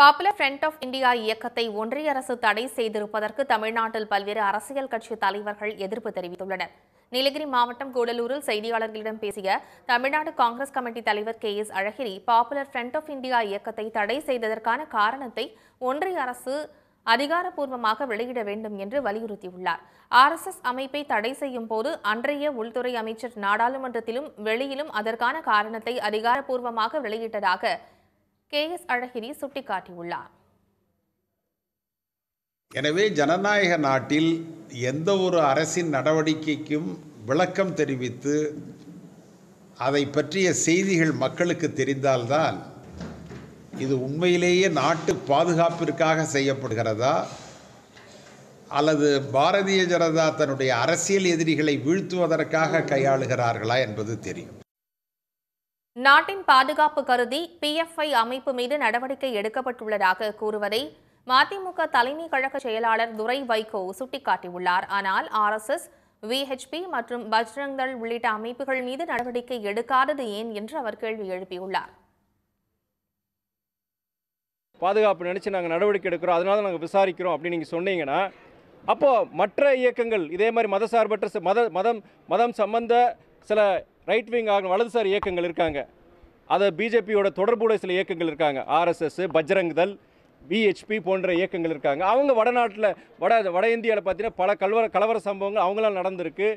popular Front of India இயக்கத்தை ஒன்றிய அரசு தடை செய்திருப்பதற்கு தமிழ்நாட்டில் பல்வேறு அரசியல் கட்சி தலைவர்கள் எதிர்ப்பு தெரிவித்துள்ளனர் நீலகிரி மாவட்டம் கூடலூரில் செய்தியாளர்களிடம் பேசிய தமிழ்நாடு காங்கிரஸ் கமிட்டி தலைவர் K S Alagiri Popular Front of India இயக்கத்தை தடை செய்ததற்கான காரணத்தை ஒன்றிய அரசு அதிகாரப்பூர்வமாக வெளியிட வேண்டும் என்று வலியுறுத்தியுள்ளார் ஆர்எஸ்எஸ் அமைப்பை தடை செய்யும் போது அன்றைய உள்துறை அமைச்சர் நாடாளுமன்றத்திலும் வெளியிலும் அதற்கான காரணத்தை அதிகாரப்பூர்வமாக வெளியிட்டதாக கே எஸ் அழகிரி சுட்டிக்காட்டியுள்ளார் எனவே ஜனநாயக நாட்டில் எந்த ஒரு அரசின் நடவடிக்கைக்கும் விளக்கம் தெரிவித்து அதை பற்றிய செய்திகள் மக்களுக்கு தெரிந்தால்தான் இது உண்மையிலேயே நாட்டு பாதுகாப்பிற்காக செய்யப்படுகிறதா அல்லது பாரதிய ஜனதா தன்னுடைய அரசியல் எதிரிகளை வீழ்த்துவதற்காக கையாளுகிறார்களா என்பது தெரியும் நாட்டின் பாதுகாப்பு கருதி பிஎஃப்ஐ அமைப்பு மீது நடவடிக்கை எடுக்கப்பட்டுள்ளதாக கூறுவதை மதிமுக தலைமை கழக செயலாளர் துரை வைகோ சுட்டிக்காட்டியுள்ளார் ஆனால் ஆர்எஸ்எஸ் விஹெச்பி மற்றும் பஜ்ரங்தள் உள்ளிட்ட அமைப்புகள் மீது நடவடிக்கை எடுக்காதது ஏன் என்று அவர் கேள்வி எழுப்பியுள்ளார் பாதுகாப்பு நினச்சி நாங்கள் நடவடிக்கை எடுக்கிறோம் அதனால நாங்கள் விசாரிக்கிறோம் அப்படின்னு நீங்கள் சொன்னீங்கன்னா அப்போது மற்ற இயக்கங்கள் இதே மாதிரி மதசார்பற்ற மத மதம் மதம் சம்பந்த சில ரைட் விங் ஆகும் வலதுசாரி இயக்கங்கள் இருக்காங்க அதை பிஜேபியோட தொடர்புடைய சில இயக்கங்கள் இருக்காங்க ஆர்எஸ்எஸ் பஜ்ரங்தல் பிஹெச்பி போன்ற இயக்கங்கள் இருக்காங்க அவங்க வடநாட்டில் வட வட இந்தியாவில் பார்த்தீங்கன்னா பல கலவர கலவர சம்பவங்கள் அவங்களால் நடந்திருக்கு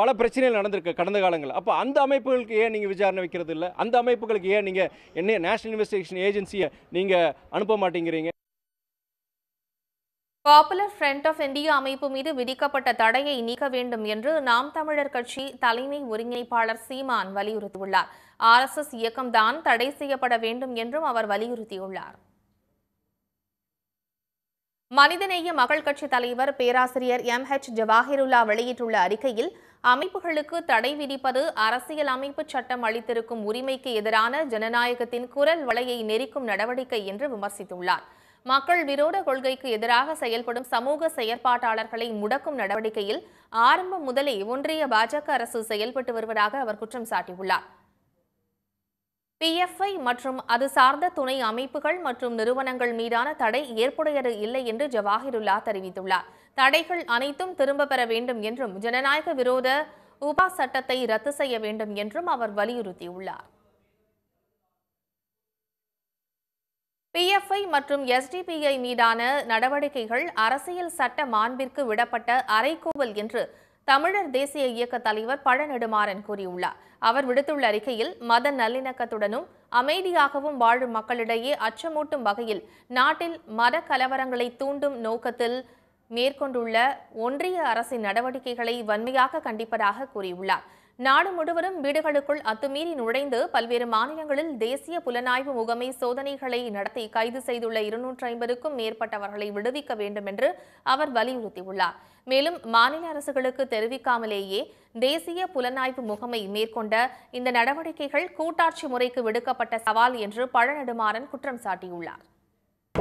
பல பிரச்சனைகள் நடந்திருக்கு கடந்த காலங்கள் அப்போ அந்த அமைப்புகளுக்கு ஏன் நீங்கள் விசாரணை வைக்கிறது இல்லை அந்த அமைப்புகளுக்கு ஏன் நீங்கள் என்ன நேஷனல் இன்வெஸ்டிகேஷன் ஏஜென்சியை நீங்கள் அனுப்ப மாட்டேங்கிறீங்க பாப்புலர் ஃப்ரண்ட் ஆஃப் இந்தியா அமைப்பு மீது விதிக்கப்பட்ட தடையை நீக்க வேண்டும் என்று நாம் தமிழர் கட்சி தலைமை ஒருங்கிணைப்பாளர் சீமான் வலியுறுத்தியுள்ளார் எஸ் இயக்கம்தான் தடை செய்யப்பட வேண்டும் என்றும் அவர் வலியுறுத்தியுள்ளார் மனிதநேய மகள் கட்சி தலைவர் பேராசிரியர் எம் ஹெச் ஜவாஹிருல்லா வெளியிட்டுள்ள அறிக்கையில் அமைப்புகளுக்கு தடை விதிப்பது அரசியல் அமைப்பு சட்டம் அளித்திருக்கும் உரிமைக்கு எதிரான ஜனநாயகத்தின் குரல் வலையை நெரிக்கும் நடவடிக்கை என்று விமர்சித்துள்ளார் மக்கள் விரோத கொள்கைக்கு எதிராக செயல்படும் சமூக செயற்பாட்டாளர்களை முடக்கும் நடவடிக்கையில் ஆரம்பம் முதலே ஒன்றிய பாஜக அரசு செயல்பட்டு வருவதாக அவர் குற்றம் சாட்டியுள்ளார் பிஎஃப்ஐ மற்றும் அது சார்ந்த துணை அமைப்புகள் மற்றும் நிறுவனங்கள் மீதான தடை ஏற்புடையது இல்லை என்று ஜவாஹிருல்லா தெரிவித்துள்ளார் தடைகள் அனைத்தும் திரும்ப பெற வேண்டும் என்றும் ஜனநாயக விரோத உபா சட்டத்தை ரத்து செய்ய வேண்டும் என்றும் அவர் வலியுறுத்தியுள்ளார் பிஎஃப்ஐ மற்றும் எஸ்டிபிஐ மீதான நடவடிக்கைகள் அரசியல் சட்ட மாண்பிற்கு விடப்பட்ட அரைக்கோவல் என்று தமிழர் தேசிய இயக்க தலைவர் பழநெடுமாறன் கூறியுள்ளார் அவர் விடுத்துள்ள அறிக்கையில் மத நல்லிணக்கத்துடனும் அமைதியாகவும் வாழும் மக்களிடையே அச்சமூட்டும் வகையில் நாட்டில் மத கலவரங்களை தூண்டும் நோக்கத்தில் மேற்கொண்டுள்ள ஒன்றிய அரசின் நடவடிக்கைகளை வன்மையாக கண்டிப்பதாக கூறியுள்ளார் நாடு முழுவதும் வீடுகளுக்குள் அத்துமீறி நுழைந்து பல்வேறு மாநிலங்களில் தேசிய புலனாய்வு முகமை சோதனைகளை நடத்தி கைது செய்துள்ள இருநூற்றி ஐம்பதுக்கும் மேற்பட்டவர்களை விடுவிக்க வேண்டும் என்று அவர் வலியுறுத்தியுள்ளார் மேலும் மாநில அரசுகளுக்கு தெரிவிக்காமலேயே தேசிய புலனாய்வு முகமை மேற்கொண்ட இந்த நடவடிக்கைகள் கூட்டாட்சி முறைக்கு விடுக்கப்பட்ட சவால் என்று பழநெடுமாறன் குற்றம் சாட்டியுள்ளார்